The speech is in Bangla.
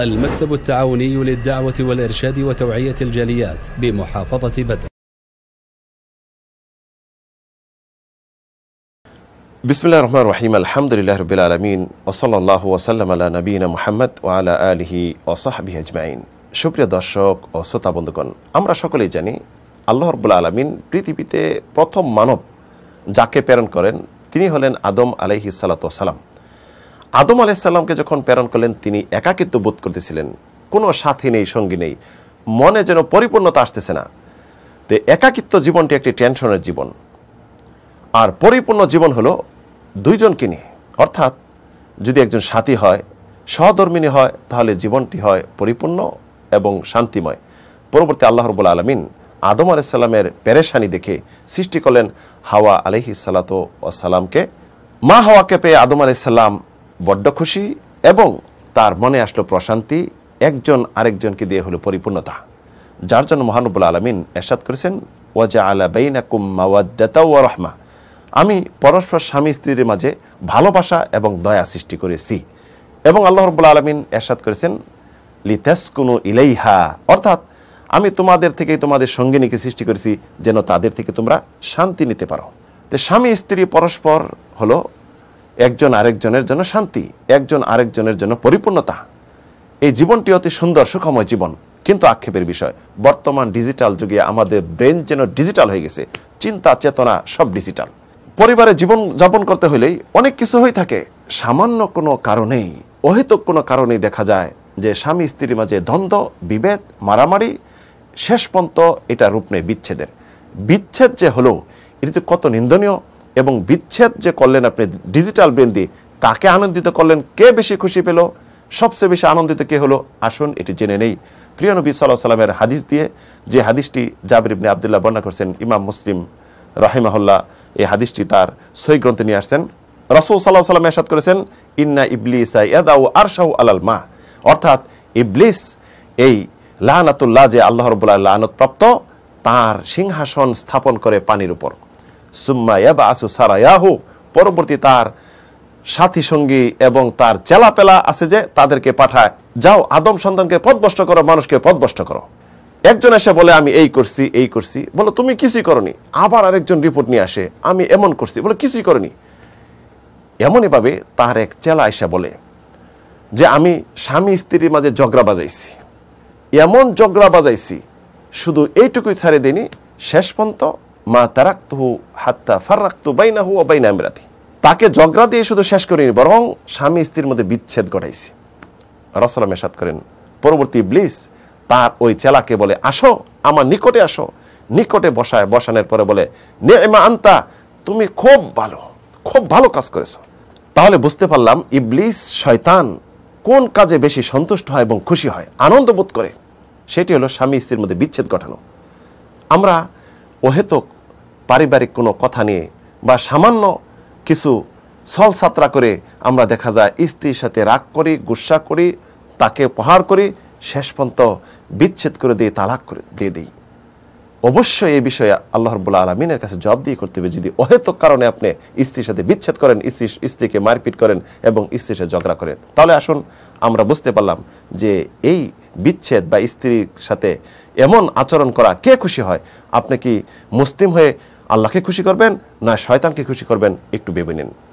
المكتب التعاوني للدعوة والإرشاد وتوعية الجاليات بمحافظة بدر بسم الله الرحمن الرحيم الحمد لله رب العالمين وصلى الله وسلم على نبينا محمد وعلى آله وصحبه أجمعين সুপ্রিয় দর্শক ও শ্রোতা বন্ধুগণ আমরা সকলেই জানি আল্লাহ রব্বুল আলমিন পৃথিবীতে প্রথম মানব যাকে প্রেরণ করেন তিনি হলেন আদম আলহি সালাম আদম আলাইসাল্লামকে যখন প্রেরণ করলেন তিনি একাকিত্ব বোধ করতেছিলেন কোনো সাথী নেই সঙ্গী নেই মনে যেন পরিপূর্ণতা আসতেছে না তো একাকিত্ব জীবনটি একটি টেনশনের জীবন আর পরিপূর্ণ জীবন হলো দুইজনকে নিয়ে অর্থাৎ যদি একজন সাথী হয় সহধর্মিনী হয় তাহলে জীবনটি হয় পরিপূর্ণ এবং শান্তিময় পরবর্তী আল্লাহ রবুল আলমিন আদম আলাইসাল্লামের পেরেশানি দেখে সৃষ্টি করলেন হাওয়া আলহি সালামকে মা হাওয়াকে পেয়ে আদম আলাইসাল্লাম বড্ড খুশি এবং তার মনে আসলো প্রশান্তি একজন আরেকজনকে দিয়ে হলো পরিপূর্ণতা যার জন্য মহানবুল আলমিন এরশাদ করেছেন ওয়াজা আলা বেইনা কুম্মাওয়াদ্দাতা ওয়া রহমা আমি পরস্পর স্বামী স্ত্রীর মাঝে ভালোবাসা এবং দয়া সৃষ্টি করেছি এবং আল্লাহ রবুল্লা আলমিন এরশাদ করেছেন লিতাসকুনু ইলেইহা অর্থাৎ আমি তোমাদের থেকে তোমাদের সঙ্গিনীকে সৃষ্টি করেছি যেন তাদের থেকে তোমরা শান্তি নিতে পারো তো স্বামী স্ত্রী পরস্পর হলো একজন আরেকজনের জন্য শান্তি একজন আরেকজনের জন্য পরিপূর্ণতা এই জীবনটি অতি সুন্দর সুখময় জীবন কিন্তু আক্ষেপের বিষয় বর্তমান ডিজিটাল যুগে আমাদের ব্রেন যেন ডিজিটাল হয়ে গেছে চিন্তা চেতনা সব ডিজিটাল পরিবারে জীবন যাপন করতে হলেই অনেক কিছু হয়ে থাকে সামান্য কোনো কারণেই অহিতক কোনো কারণেই দেখা যায় যে স্বামী স্ত্রীর মাঝে দ্বন্দ্ব বিভেদ মারামারি শেষ পর্যন্ত এটা রূপ নেই বিচ্ছেদের বিচ্ছেদ যে হলো এটি যে কত নিন্দনীয় এবং বিচ্ছেদ যে করলেন আপনি ডিজিটাল ব্রেন দিয়ে কাকে আনন্দিত করলেন কে বেশি খুশি পেল সবচেয়ে বেশি আনন্দিত কে হলো আসুন এটি জেনে নেই প্রিয় নবী সাল্লাহ সাল্লামের হাদিস দিয়ে যে হাদিসটি জাবির ইবনে আবদুল্লাহ বর্ণনা করছেন ইমাম মুসলিম রাহিমাহুল্লাহ এই হাদিসটি তার সই গ্রন্থে নিয়ে আসছেন রসুল সাল্লাহ সাল্লাম এসাদ করেছেন ইন্না ইবলিস ইয়াদাউ আরশাউ আলাল মা অর্থাৎ ইবলিস এই লাহানাতুল্লাহ যে আল্লাহ রবুল্লাহ লাহানত প্রাপ্ত তার সিংহাসন স্থাপন করে পানির উপর সারায়াহু পরবর্তী তার সাথী সঙ্গী এবং তার চেলাপেলা আছে যে তাদেরকে পাঠায় যাও আদম সন্তানকে পদভষ্ট করো মানুষকে পদভষ্ট করো একজন এসে বলে আমি এই করছি এই করছি বলো তুমি কিছুই করনি আবার আরেকজন রিপোর্ট নিয়ে আসে আমি এমন করছি বলে কিছুই করনি এমনইভাবে তার এক চেলা এসে বলে যে আমি স্বামী স্ত্রীর মাঝে ঝগড়া বাজাইছি এমন ঝগড়া বাজাইছি শুধু এইটুকুই ছাড়ে দিনি শেষ পর্যন্ত মা তারাক্তহু হাত্তা ফার্রাক্তু বাইনাহু ও বাইনা আমিরাতি তাকে ঝগড়া দিয়ে শুধু শেষ করিনি বরং স্বামী স্ত্রীর মধ্যে বিচ্ছেদ ঘটাইছি রসলা মেশাদ করেন পরবর্তী ব্লিস তার ওই চেলাকে বলে আসো আমার নিকটে আসো নিকটে বসায় বসানোর পরে বলে নে এমা আন্তা তুমি খুব ভালো খুব ভালো কাজ করেছো তাহলে বুঝতে পারলাম ইবলিস শয়তান কোন কাজে বেশি সন্তুষ্ট হয় এবং খুশি হয় আনন্দ বোধ করে সেটি হলো স্বামী স্ত্রীর মধ্যে বিচ্ছেদ ঘটানো আমরা ওহেতক পারিবারিক কোনো কথা নিয়ে বা সামান্য কিছু ছলছাত্রা করে আমরা দেখা যায় স্ত্রীর সাথে রাগ করি গুসা করি তাকে প্রহার করি শেষ পর্যন্ত বিচ্ছেদ করে দিয়ে তালাক করে দিয়ে দিই অবশ্যই এই বিষয়ে আল্লাহ রবুল্লা আলমিনের কাছে জব দিয়ে করতে হবে যদি অহেতুক কারণে আপনি স্ত্রীর সাথে বিচ্ছেদ করেন স্ত্রী স্ত্রীকে মারপিট করেন এবং স্ত্রীর সাথে ঝগড়া করেন তাহলে আসুন আমরা বুঝতে পারলাম যে এই বিচ্ছেদ বা স্ত্রীর সাথে এমন আচরণ করা কে খুশি হয় আপনি কি মুসলিম হয়ে আল্লাহকে খুশি করবেন না শয়তানকে খুশি করবেন একটু ভেবে নিন